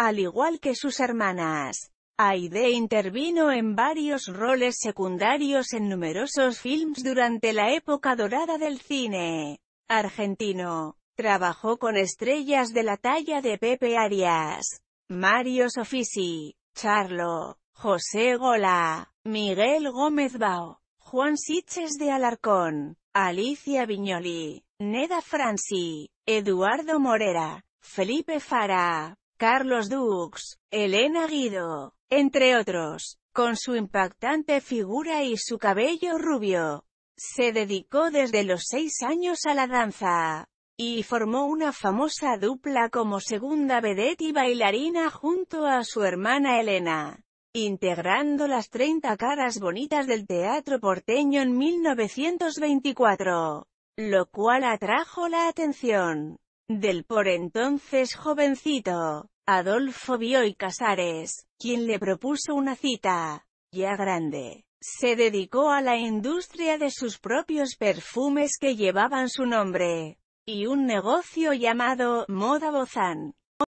Al igual que sus hermanas, Aide intervino en varios roles secundarios en numerosos films durante la época dorada del cine argentino. Trabajó con estrellas de la talla de Pepe Arias, Mario Sofisi, Charlo, José Gola, Miguel Gómez Bao, Juan Siches de Alarcón, Alicia Viñoli, Neda Franci, Eduardo Morera, Felipe Fara, Carlos Dux, Elena Guido, entre otros. Con su impactante figura y su cabello rubio, se dedicó desde los seis años a la danza, y formó una famosa dupla como segunda vedette y bailarina junto a su hermana Elena, integrando las 30 caras bonitas del teatro porteño en 1924, lo cual atrajo la atención del por entonces jovencito, Adolfo Bioy Casares, quien le propuso una cita, ya grande. Se dedicó a la industria de sus propios perfumes que llevaban su nombre, y un negocio llamado Moda Bozán.